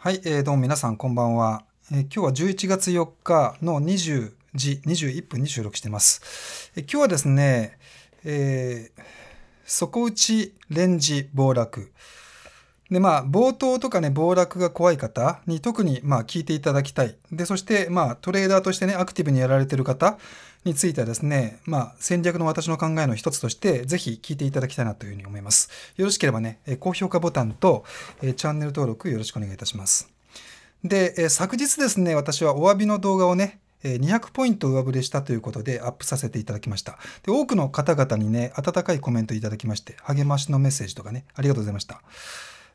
はい、えー、どうも皆さんこんばんは、えー、今日は11月4日の20時21分に収録しています。えー、今日はですね、えー、底打ちレンジ暴落、で、まあ、冒頭とかね、暴落が怖い方に特に、まあ、聞いていただきたい。で、そして、まあ、トレーダーとしてね、アクティブにやられてる方についてはですね、まあ、戦略の私の考えの一つとして、ぜひ聞いていただきたいなというふうに思います。よろしければね、高評価ボタンと、チャンネル登録よろしくお願いいたします。で、昨日ですね、私はお詫びの動画をね、200ポイント上振れしたということでアップさせていただきました。で多くの方々にね、温かいコメントいただきまして、励ましのメッセージとかね、ありがとうございました。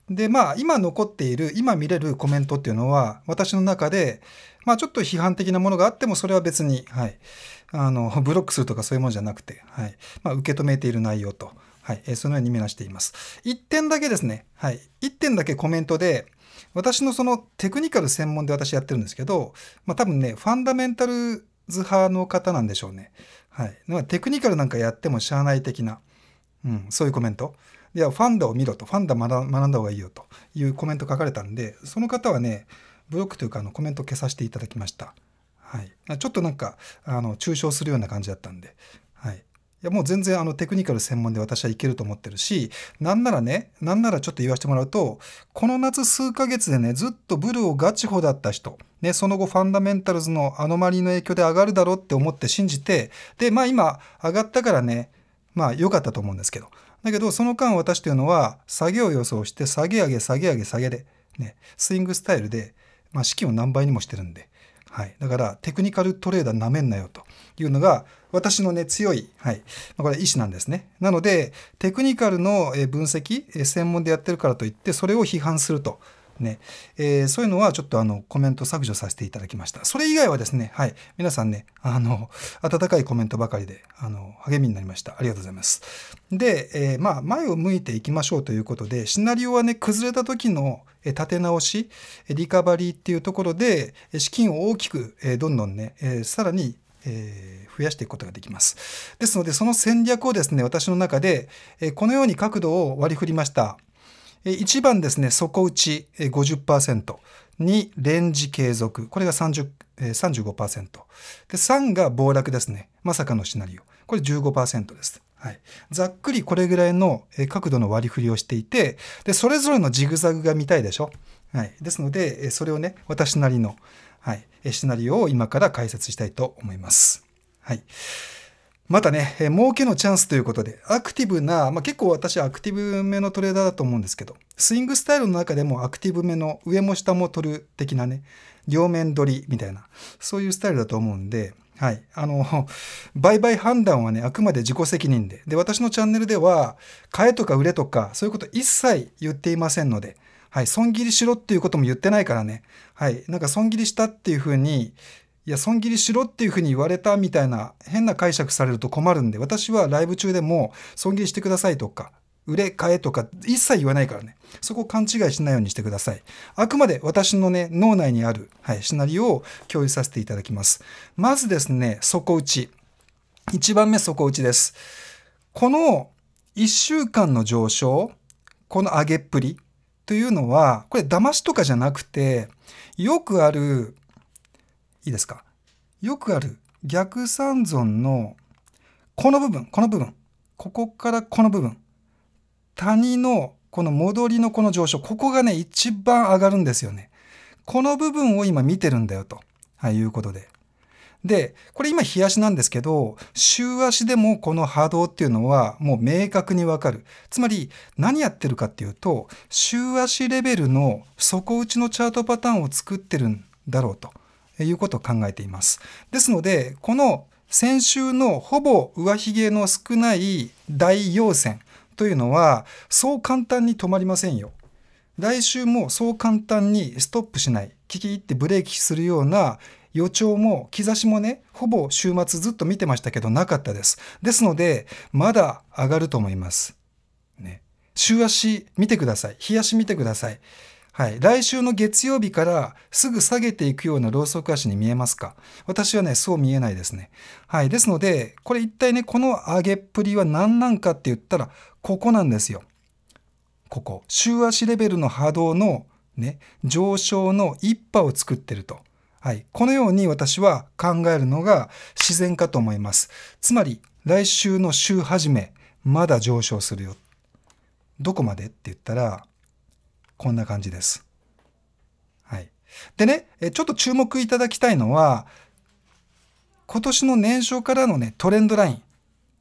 でまあ今残っている今見れるコメントっていうのは私の中でまあちょっと批判的なものがあってもそれは別に、はい、あのブロックするとかそういうものじゃなくて、はいまあ、受け止めている内容と、はい、えそのように見なしています。1点だけですね、はい、1点だけコメントで私のそのテクニカル専門で私やってるんですけど、まあ、多分ねファンダメンタルズ派の方なんでしょうね。はい、テクニカルなんかやってもしゃあない的な、うん、そういうコメント。いや、ファンダを見ろと、ファンダ学んだ方がいいよというコメント書かれたんで、その方はね、ブロックというかあのコメント消させていただきました。はい、ちょっとなんかあの抽象するような感じだったんで、はい、いやもう全然あのテクニカル専門で私はいけると思ってるしなんならねなんならちょっと言わせてもらうとこの夏数ヶ月でねずっとブルをガチホだった人、ね、その後ファンダメンタルズのアノマリーの影響で上がるだろうって思って信じてでまあ今上がったからねまあ良かったと思うんですけどだけどその間私というのは下げを予想して下げ上げ下げ上げ下げで、ね、スイングスタイルで、まあ、資金を何倍にもしてるんで、はい、だからテクニカルトレーダーなめんなよというのが私のね強い、はいまあ、これ意思なんですね。なのでテクニカルの分析専門でやってるからといってそれを批判するとねえー、そういうのはちょっとあのコメント削除させていただきました。それ以外はですね、はい、皆さんね、あの温かいコメントばかりであの励みになりました。ありがとうございます。で、えー、まあ、前を向いていきましょうということで、シナリオはね、崩れた時の立て直し、リカバリーっていうところで、資金を大きく、えどんどんね、えさらにえ増やしていくことができます。ですので、その戦略をですね、私の中で、えこのように角度を割り振りました。1番ですね、底打ち50%。2、レンジ継続。これが30、35%。で、3が暴落ですね。まさかのシナリオ。これ15%です。はい、ざっくりこれぐらいの角度の割り振りをしていてでそれぞれのジグザグが見たいでしょ、はい、ですのでそれをね私なりの、はい、シナリオを今から解説したいと思います。はいまたね、えー、儲けのチャンスということで、アクティブな、まあ、結構私はアクティブめのトレーダーだと思うんですけど、スイングスタイルの中でもアクティブめの上も下も取る的なね、両面取りみたいな、そういうスタイルだと思うんで、はい。あの、売買判断はね、あくまで自己責任で。で、私のチャンネルでは、買えとか売れとか、そういうこと一切言っていませんので、はい。損切りしろっていうことも言ってないからね。はい。なんか損切りしたっていうふうに、いや、損切りしろっていうふうに言われたみたいな変な解釈されると困るんで、私はライブ中でも損切りしてくださいとか、売れ替えとか一切言わないからね。そこを勘違いしないようにしてください。あくまで私のね、脳内にある、はい、シナリオを共有させていただきます。まずですね、底打ち。1番目底打ちです。この1週間の上昇、この上げっぷりというのは、これ騙しとかじゃなくて、よくあるいいですかよくある逆三尊のこの部分、この部分、ここからこの部分、谷のこの戻りのこの上昇、ここがね、一番上がるんですよね。この部分を今見てるんだよと、はい、いうことで。で、これ今日足なんですけど、週足でもこの波動っていうのはもう明確にわかる。つまり何やってるかっていうと、週足レベルの底打ちのチャートパターンを作ってるんだろうと。いうことを考えています。ですので、この先週のほぼ上髭の少ない大陽線というのは、そう簡単に止まりませんよ。来週もそう簡単にストップしない、キキってブレーキするような予兆も兆しもね、ほぼ週末ずっと見てましたけどなかったです。ですので、まだ上がると思います。ね。週足見てください。日足見てください。はい。来週の月曜日からすぐ下げていくようなローソク足に見えますか私はね、そう見えないですね。はい。ですので、これ一体ね、この上げっぷりは何なんかって言ったら、ここなんですよ。ここ。週足レベルの波動のね、上昇の一波を作ってると。はい。このように私は考えるのが自然かと思います。つまり、来週の週始め、まだ上昇するよ。どこまでって言ったら、こんな感じです。はい。でね、ちょっと注目いただきたいのは、今年の年少からのね、トレンドライン、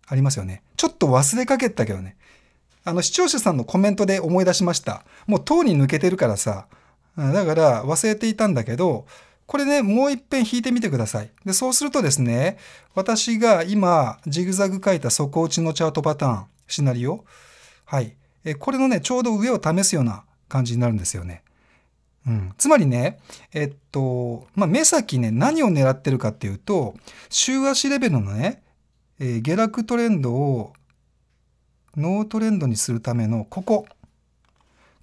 ありますよね。ちょっと忘れかけたけどね。あの、視聴者さんのコメントで思い出しました。もう、とうに抜けてるからさ。だから、忘れていたんだけど、これね、もう一遍弾いてみてください。で、そうするとですね、私が今、ジグザグ書いた底打ちのチャートパターン、シナリオ。はい。え、これのね、ちょうど上を試すような感じになるんですよね。うん、つまりね、えっと、まあ、目先ね、何を狙ってるかっていうと、週足レベルのね、えー、下落トレンドをノートレンドにするための、ここ。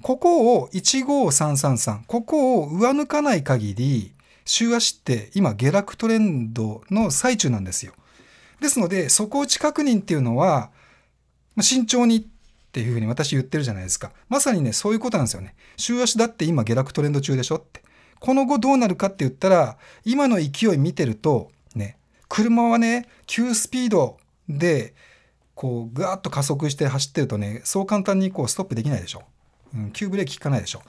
ここを15333、ここを上抜かない限り、週足って今下落トレンドの最中なんですよ。ですので、底打ち確認っていうのは、慎重にっていうふうに私言ってるじゃないですか。まさにね、そういうことなんですよね。週足だって今下落トレンド中でしょって。この後どうなるかって言ったら、今の勢い見てると、ね、車はね、急スピードで、こう、ぐわっと加速して走ってるとね、そう簡単にこうストップできないでしょ。うん、急ブレーキ効かないでしょ。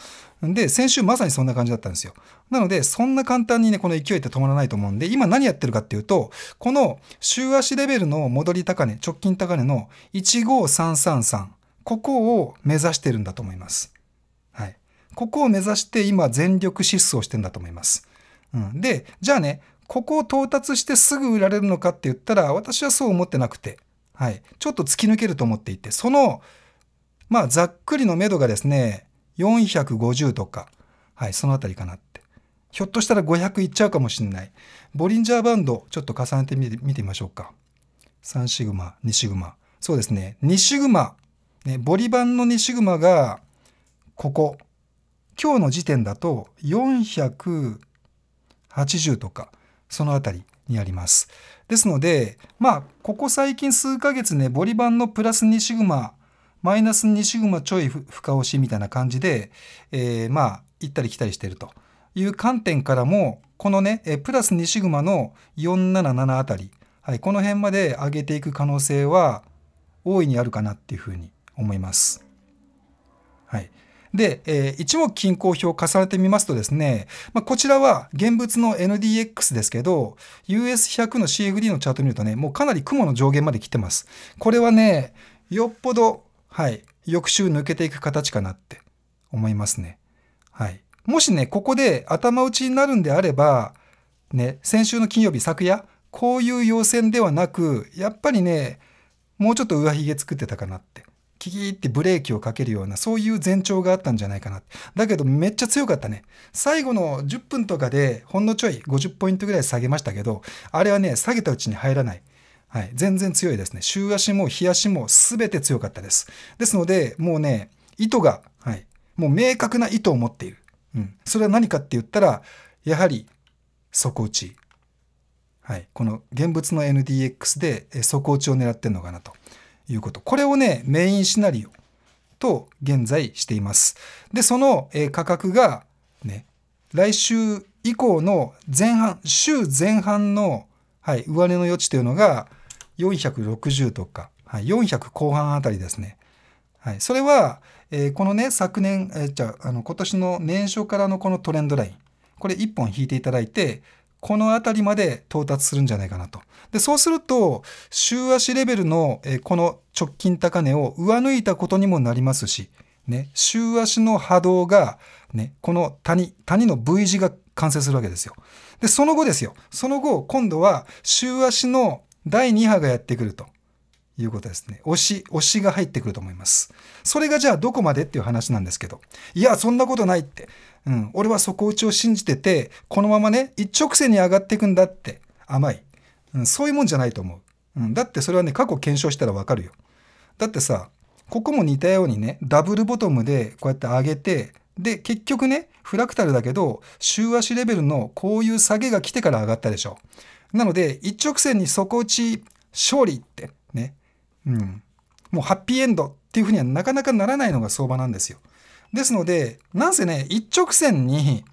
で、先週まさにそんな感じだったんですよ。なので、そんな簡単にね、この勢いって止まらないと思うんで、今何やってるかっていうと、この週足レベルの戻り高値、直近高値の15333、ここを目指してるんだと思います。はい。ここを目指して今全力疾走してんだと思います。うん、で、じゃあね、ここを到達してすぐ売られるのかって言ったら、私はそう思ってなくて、はい。ちょっと突き抜けると思っていて、その、まあ、ざっくりの目処がですね、450とか、はい、そのあたりかなって。ひょっとしたら500いっちゃうかもしんない。ボリンジャーバンド、ちょっと重ねてみてみましょうか。3シグマ、2シグマ。そうですね。2シグマね、ボリバンの2シグマがここ今日の時点だと480とかそのたりにあります。ですのでまあここ最近数ヶ月ねボリバンのプラス2シグママイナス2シグマちょい深押しみたいな感じで、えー、まあ行ったり来たりしてるという観点からもこのねプラス2シグマの477あたり、はい、この辺まで上げていく可能性は大いにあるかなっていうふうに思います。はい。で、えー、一目均衡表を重ねてみますとですね、まあ、こちらは現物の NDX ですけど、US100 の CFD のチャート見るとね、もうかなり雲の上限まで来てます。これはね、よっぽど、はい、翌週抜けていく形かなって思いますね。はい。もしね、ここで頭打ちになるんであれば、ね、先週の金曜日昨夜、こういう要線ではなく、やっぱりね、もうちょっと上髭作ってたかなってキキーってブレーキをかけるような、そういう前兆があったんじゃないかな。だけどめっちゃ強かったね。最後の10分とかでほんのちょい50ポイントぐらい下げましたけど、あれはね、下げたうちに入らない。はい、全然強いですね。週足も日足も全て強かったです。ですので、もうね、意図が、はい、もう明確な意図を持っている。うん、それは何かって言ったら、やはり底打ち。はい、この現物の NDX で底打ちを狙ってるのかなと。いうこと。これをね、メインシナリオと現在しています。で、その、え価格がね、来週以降の前半、週前半の、はい、上値の余地というのが460とか、はい、400後半あたりですね。はい、それは、えー、このね、昨年、えー、じゃあ、あの、今年の年初からのこのトレンドライン、これ1本引いていただいて、この辺りまで到達するんじゃないかなと。で、そうすると、週足レベルの、えこの直近高値を上抜いたことにもなりますし、ね、週足の波動が、ね、この谷、谷の V 字が完成するわけですよ。で、その後ですよ。その後、今度は週足の第2波がやってくると。いうことですね。推し、推しが入ってくると思います。それがじゃあどこまでっていう話なんですけど、いや、そんなことないって。うん、俺は底打ちを信じてて、このままね、一直線に上がっていくんだって、甘い。うん、そういうもんじゃないと思う。うん、だってそれはね、過去検証したらわかるよ。だってさ、ここも似たようにね、ダブルボトムでこうやって上げて、で、結局ね、フラクタルだけど、週足レベルのこういう下げが来てから上がったでしょ。なので、一直線に底打ち勝利ってうん、もうハッピーエンドっていうふうにはなかなかならないのが相場なんですよ。ですので、なんせね、一直線に、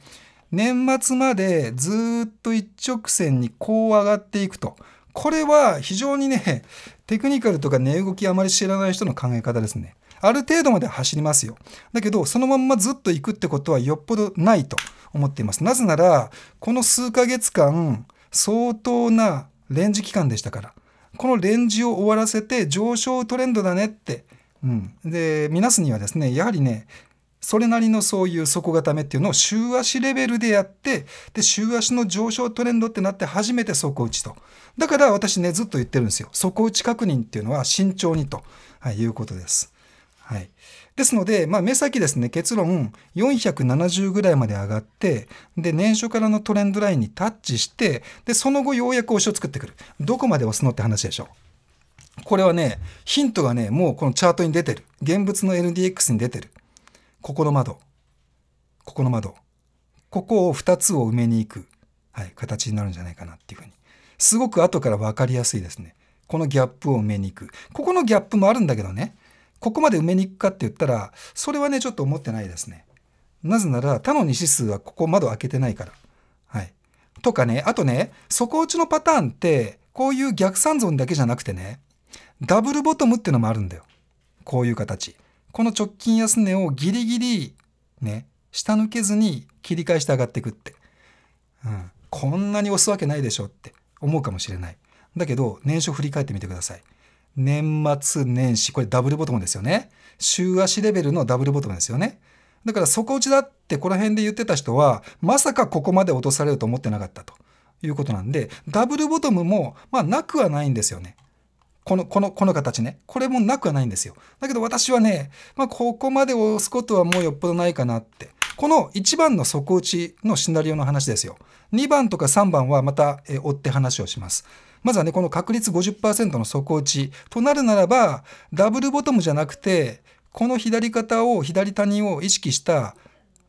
年末までずっと一直線にこう上がっていくと。これは非常にね、テクニカルとか値動きあまり知らない人の考え方ですね。ある程度まで走りますよ。だけど、そのまんまずっと行くってことはよっぽどないと思っています。なぜなら、この数ヶ月間、相当なレンジ期間でしたから。このレンジを終わらせて上昇トレンドだねって、うん、で見なすにはですねやはりねそれなりのそういう底固めっていうのを週足レベルでやってで週足の上昇トレンドってなって初めて底打ちとだから私ねずっと言ってるんですよ底打ち確認っていうのは慎重にと、はい、いうことです。はい、ですので、まあ、目先ですね結論470ぐらいまで上がってで年初からのトレンドラインにタッチしてでその後ようやく推しを作ってくるどこまで押すのって話でしょうこれはねヒントがねもうこのチャートに出てる現物の LDX に出てるここの窓ここの窓ここを2つを埋めに行く、はい、形になるんじゃないかなっていうふうにすごく後から分かりやすいですねこのギャップを埋めに行くここのギャップもあるんだけどねここまで埋めに行くかって言ったら、それはね、ちょっと思ってないですね。なぜなら、他の二指数はここ窓開けてないから。はい。とかね、あとね、底打ちのパターンって、こういう逆三存だけじゃなくてね、ダブルボトムっていうのもあるんだよ。こういう形。この直近安値をギリギリ、ね、下抜けずに切り返して上がっていくって。うん。こんなに押すわけないでしょって思うかもしれない。だけど、年初振り返ってみてください。年末年始、これダブルボトムですよね。週足レベルのダブルボトムですよね。だから底打ちだってこの辺で言ってた人は、まさかここまで落とされると思ってなかったということなんで、ダブルボトムも、まあなくはないんですよね。この、この、この形ね。これもなくはないんですよ。だけど私はね、まあここまで押すことはもうよっぽどないかなって。この1番の底打ちのシナリオの話ですよ。2番とか3番はまた追って話をします。まずはね、この確率50%の底打ちとなるならば、ダブルボトムじゃなくて、この左肩を、左谷を意識した、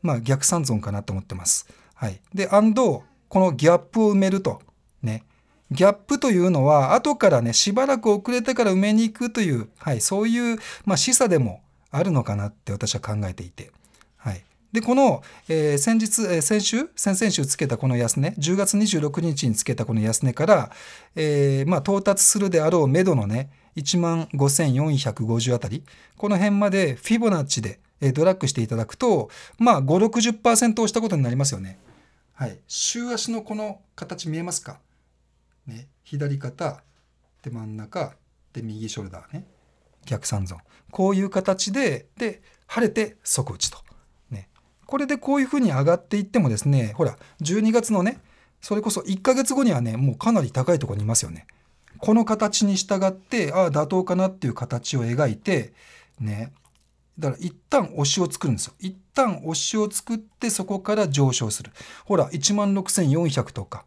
まあ、逆三尊かなと思ってます。はい。で、アンド、このギャップを埋めると。ね。ギャップというのは、後からね、しばらく遅れてから埋めに行くという、はい、そういう、まあ、示唆でもあるのかなって私は考えていて。でこの、えー、先日、えー、先週先々週つけたこの安値10月26日につけたこの安値から、えーまあ、到達するであろう目処のね1万5450あたりこの辺までフィボナッチで、えー、ドラッグしていただくとまあ560%押したことになりますよね。はい、週足のこの形見えますか、ね、左肩で真ん中で右ショルダーね逆三存こういう形でで晴れて即打ちと。これでこういうふうに上がっていってもですね、ほら、12月のね、それこそ1ヶ月後にはね、もうかなり高いところにいますよね。この形に従って、ああ、妥当かなっていう形を描いて、ね、だから一旦押しを作るんですよ。一旦押しを作ってそこから上昇する。ほら、16,400とか。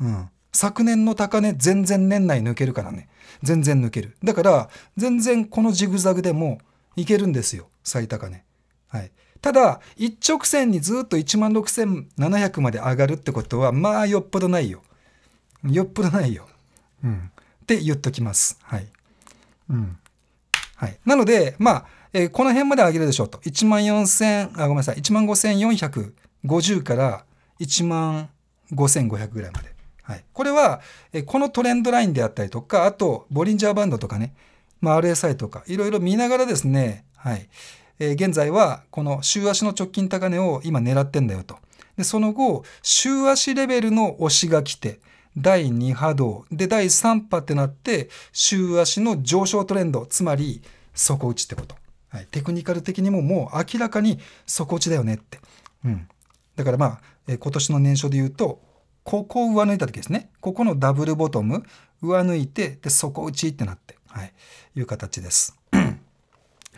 うん。昨年の高値全然年内抜けるからね。全然抜ける。だから、全然このジグザグでもいけるんですよ。最高値。はい。ただ、一直線にずっと16,700まで上がるってことは、まあ、よっぽどないよ。よっぽどないよ。うん。って言っときます。はい。うん。はい。なので、まあ、えー、この辺まで上げるでしょうと。1 4四0 0あ、ごめんなさい。15,450から15,500ぐらいまで。はい、これは、えこのトレンドラインであったりとかあとボリンジャーバンドとかね、まあ、RSI とかいろいろ見ながらですね、はいえ現在はこの週足の直近高値を今狙ってんだよと。で、その後、週足レベルの押しが来て、第2波動、で、第3波ってなって、週足の上昇トレンド、つまり底打ちってこと。はい、テクニカル的にももう明らかに底打ちだよねって。うん。だからまあ、え今年の年初で言うと、ここを上抜いた時ですね。ここのダブルボトム、上抜いて、で、底打ちってなって、はい、いう形です。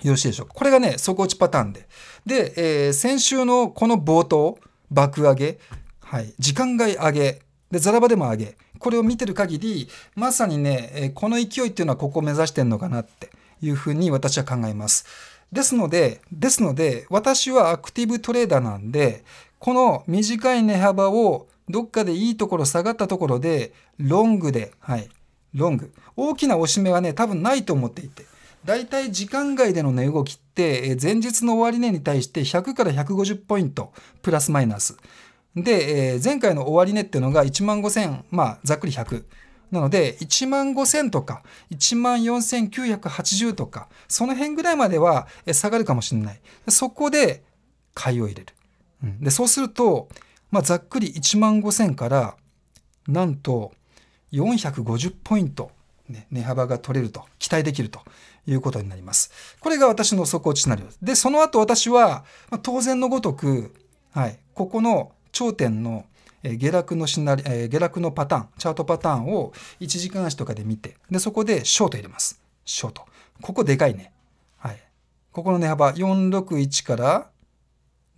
よろしいでしょうか。これがね、底打ちパターンで。で、えー、先週のこの冒頭、爆上げ、はい、時間外上げ、で、ザラバでも上げ、これを見てる限り、まさにね、えー、この勢いっていうのはここを目指してんのかなっていうふうに私は考えます。ですので、ですので、私はアクティブトレーダーなんで、この短い値幅をどっかでいいところ下がったところで、ロングで、はい、ロング。大きなおしめはね、多分ないと思っていて。大体時間外での値動きって、前日の終値に対して100から150ポイント、プラスマイナス。で、えー、前回の終値っていうのが1万5000、まあ、ざっくり100。なので、1万5000とか、1万4980とか、その辺ぐらいまでは下がるかもしれない。そこで、買いを入れる。うん、で、そうすると、まあ、ざっくり1万5000から、なんと、450ポイント、ね、値幅が取れると、期待できるということになります。これが私の底落ちシナリオです。で、その後私は、まあ、当然のごとく、はい、ここの頂点の下落のシナリ、えー、下落のパターン、チャートパターンを1時間足とかで見て、で、そこでショート入れます。ショート。ここでかいね。はい。ここの値幅、461から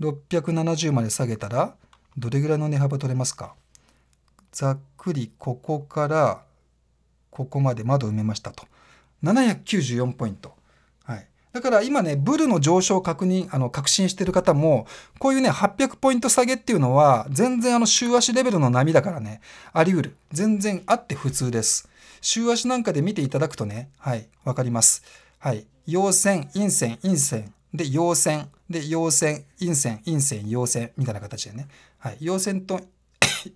670まで下げたら、どれぐらいの値幅取れますかざっくりここからここまで窓埋めましたと。794ポイント。はい。だから今ね、ブルの上昇確認、あの、確信してる方も、こういうね、800ポイント下げっていうのは、全然あの、週足レベルの波だからね、あり得る。全然あって普通です。週足なんかで見ていただくとね、はい、わかります。はい。陽線、陰線、陰線。で、陽線。で、陽線、陰線、陰線、陽線。みたいな形でね。はい。陽線と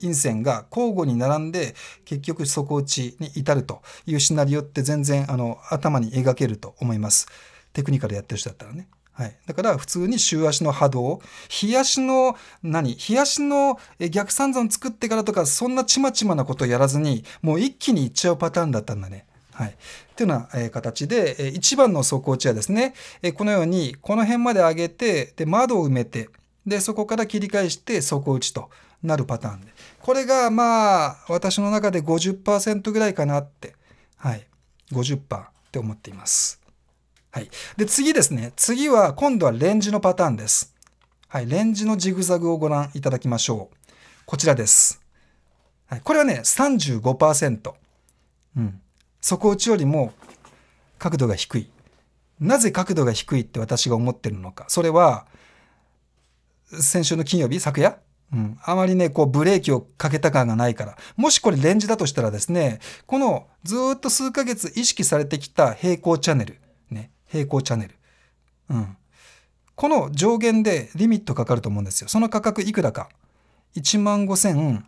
陰線が交互に並んで結局底打ちに至るというシナリオって全然あの頭に描けると思います。テクニカルやってる人だったらね。はい、だから普通に週足の波動日足の何日足の逆三山作ってからとかそんなちまちまなことをやらずにもう一気にいっちゃうパターンだったんだね。はい。というような、え形で、え1番の走行値はですね、えこのようにこの辺まで上げてで窓を埋めてでそこから切り返して底打ちとなるパターンで。これがまあ私の中で50%ぐらいかなって、はい、50%って思っています。はい。で、次ですね。次は今度はレンジのパターンです。はい。レンジのジグザグをご覧いただきましょう。こちらです。はい、これはね、35%。うん。底打ちよりも角度が低い。なぜ角度が低いって私が思ってるのか。それは、先週の金曜日、昨夜うん、あまりね、こうブレーキをかけた感がないから。もしこれレンジだとしたらですね、このずっと数ヶ月意識されてきた平行チャンネル。ね、平行チャンネル。うん。この上限でリミットかかると思うんですよ。その価格いくらか。1万5千、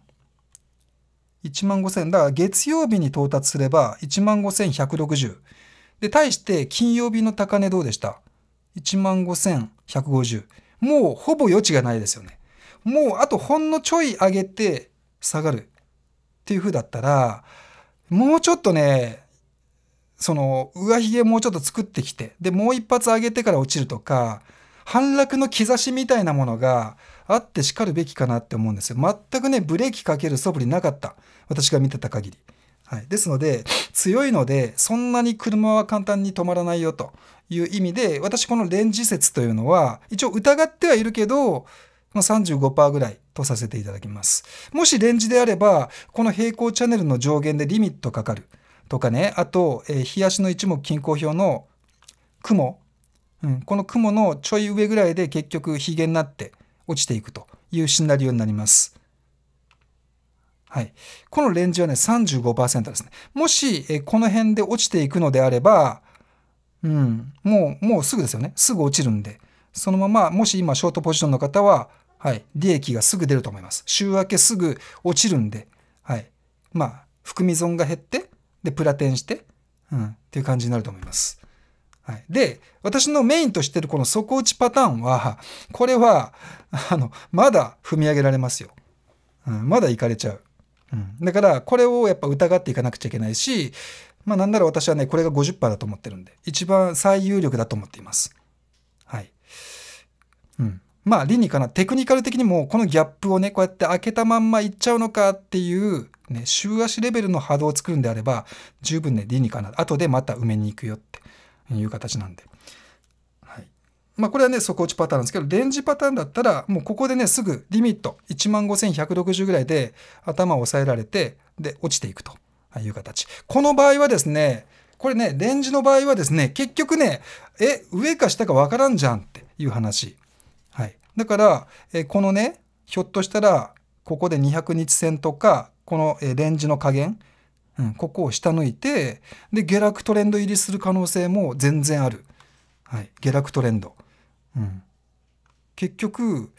1万5千。だから月曜日に到達すれば1万5160。で、対して金曜日の高値どうでした ?1 万5150。もうほぼ余地がないですよね。もうあとほんのちょい上げて下がるっていう風だったらもうちょっとねその上髭もうちょっと作ってきてでもう一発上げてから落ちるとか反落の兆しみたいなものがあってしかるべきかなって思うんですよ全くねブレーキかける素振りなかった私が見てた限りはい、ですので強いのでそんなに車は簡単に止まらないよという意味で私このレンジ説というのは一応疑ってはいるけどまあ、35%ぐらいとさせていただきます。もしレンジであれば、この平行チャンネルの上限でリミットかかるとかね、あと、えー、日足の一目均衡表の雲、うん、この雲のちょい上ぐらいで結局ヒゲになって落ちていくというシナリオになります。はい、このレンジはね35%ですね。もし、えー、この辺で落ちていくのであれば、うん、もうもうすぐですよねすぐ落ちるんでそのままもし今ショートポジションの方ははい、利益がすぐ出ると思います。週明けすぐ落ちるんで、はい。まあ、含み損が減って、で、プラテンして、うん、っていう感じになると思います。はい。で、私のメインとしてるこの底打ちパターンは、これは、あの、まだ踏み上げられますよ。うん、まだ行かれちゃう。うん。だから、これをやっぱ疑っていかなくちゃいけないし、まあ、なんなら私はね、これが50%だと思ってるんで、一番最有力だと思っています。はい。うん。まあ理にかなテクニカル的にもこのギャップをねこうやって開けたまんまいっちゃうのかっていうね週足レベルの波動を作るんであれば十分ね理にかな後でまた埋めに行くよっていう形なんで。はい。まあこれはね、底落ちパターンなんですけど、レンジパターンだったら、もうここでね、すぐリミット、15,160ぐらいで頭を押さえられて、で、落ちていくという形。この場合はですね、これね、レンジの場合はですね、結局ね、え、上か下かわからんじゃんっていう話。はい、だから、えー、このねひょっとしたらここで200日線とかこの、えレンジの加減、うん、ここを下抜いてで下落トレンド入りする可能性も全然ある、はい、下落トレンド、うん、結局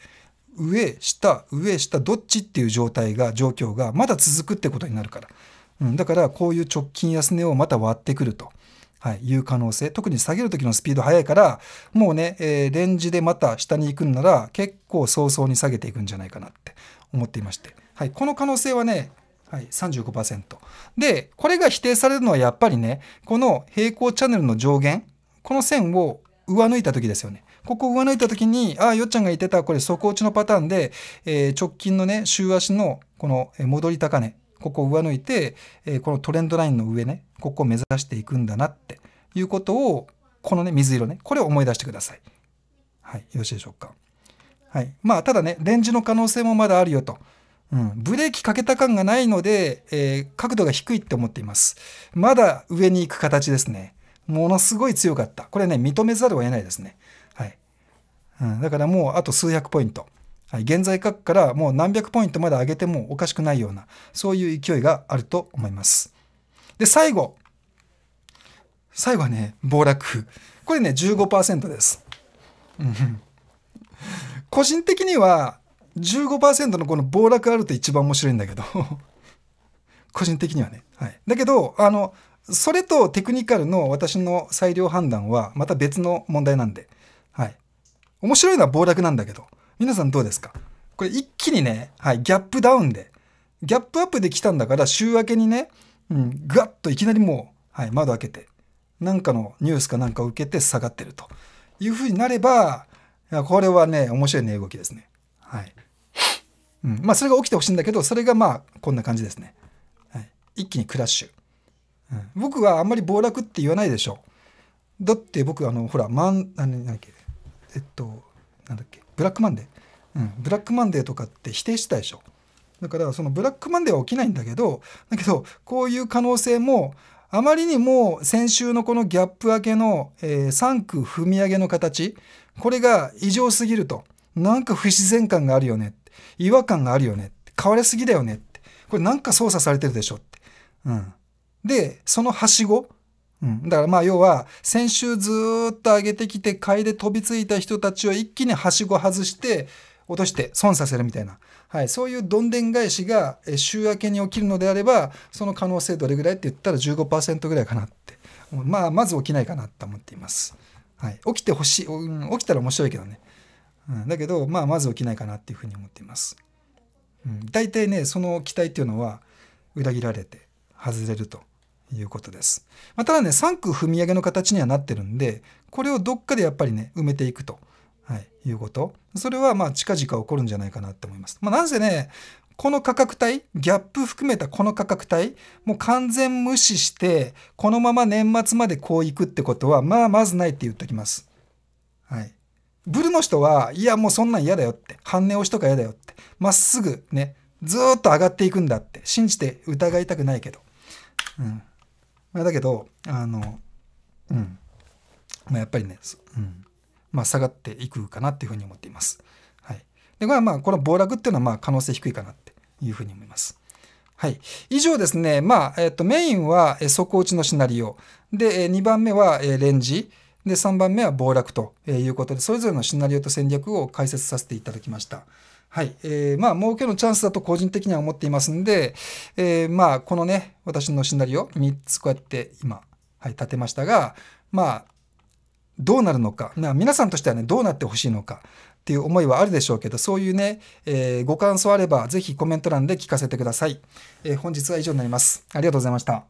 上下上下どっちっていう状態が状況がまだ続くってことになるから、うん、だからこういう直近安値をまた割ってくるとはい、いう可能性特に下げる時のスピード速いからもうね、えー、レンジでまた下に行くんなら結構早々に下げていくんじゃないかなって思っていまして、はい、この可能性はねはい、35%。で、これが否定されるのはやっぱりね、この平行チャンネルの上限、この線を上抜いた時ですよね。ここ上抜いた時に、ああ、よっちゃんが言ってた、これ底落ちのパターンで、えー、直近のね、週足のこの戻り高値、ここを上抜いて、えー、このトレンドラインの上ねここを目指していくんだなっていうことをこのね水色ねこれを思い出してください。はい、よろしいでしょうか。はい、まあただねレンジの可能性もまだあるよと。うん、ブレーキかけた感がないので、えー、角度が低いって思っています。まだ上に行く形ですね。ものすごい強かった。これね、認めざるを得ないですね。はい。うん、だからもうあと数百ポイント。はい、現在価格からもう何百ポイントまで上げてもおかしくないようなそういう勢いがあると思います。で最後最後はね暴落これね15%です。個人的には15%のこの暴落あると一番面白いんだけど個人的にはね、はい、だけどあのそれとテクニカルの私の裁量判断はまた別の問題なんで、はい、面白いのは暴落なんだけど皆さんどうですかこれ一気にね、はい、ギャップダウンで、ギャップアップできたんだから週明けにね、うん、ガッといきなりもう、はい、窓開けて、なんかのニュースかなんかを受けて下がってるというふうになれば、いやこれはね、面白い値動きですね。はい。うん、まあ、それが起きてほしいんだけど、それがまあ、こんな感じですね。はい、一気にクラッシュ、うん。僕はあんまり暴落って言わないでしょう。だって僕、あの、ほら、まん、あの、なんだっけ、えっと、なんだっけ、ブラックマンデー、うん、ブラックマンデーとかって否定してたでしょだからそのブラックマンデーは起きないんだけどだけどこういう可能性もあまりにも先週のこのギャップ明けの、えー、3区踏み上げの形これが異常すぎるとなんか不自然感があるよね違和感があるよね変わりすぎだよねこれなんか操作されてるでしょって、うん、でそのはしごうん、だからまあ要は先週ずっと上げてきて買いで飛びついた人たちを一気にはしご外して落として損させるみたいな、はい、そういうどんでん返しが週明けに起きるのであればその可能性どれぐらいって言ったら15%ぐらいかなってまあまず起きないかなと思っています、はい、起きてほしい、うん、起きたら面白いけどね、うん、だけどまあまず起きないかなっていうふうに思っています、うん、大体ねその期待っていうのは裏切られて外れると。いうことです。まあ、ただね、3区踏み上げの形にはなってるんで、これをどっかでやっぱりね、埋めていくと、はい、いうこと。それはまあ近々起こるんじゃないかなと思います。まあ、なんせね、この価格帯、ギャップ含めたこの価格帯、もう完全無視して、このまま年末までこう行くってことは、まあまずないって言っときます。はい。ブルの人は、いやもうそんなん嫌だよって、半値押しとか嫌だよって、まっすぐね、ずっと上がっていくんだって、信じて疑いたくないけど。うん。まあ、だけど、あの、うん。まあ、やっぱりね、うん。まあ、下がっていくかなっていうふうに思っています。はい。で、これはまあ、この暴落っていうのはまあ、可能性低いかなっていうふうに思います。はい。以上ですね。まあ、えっ、と、メインは底打ちのシナリオ。で、2番目はレンジ。で、3番目は暴落ということで、それぞれのシナリオと戦略を解説させていただきました。はい。えー、まあ、儲けのチャンスだと個人的には思っていますんで、えー、まあ、このね、私のシナリオ3つこうやって今、はい、立てましたが、まあ、どうなるのか、まあ、皆さんとしてはね、どうなってほしいのかっていう思いはあるでしょうけど、そういうね、えー、ご感想あれば、ぜひコメント欄で聞かせてください。えー、本日は以上になります。ありがとうございました。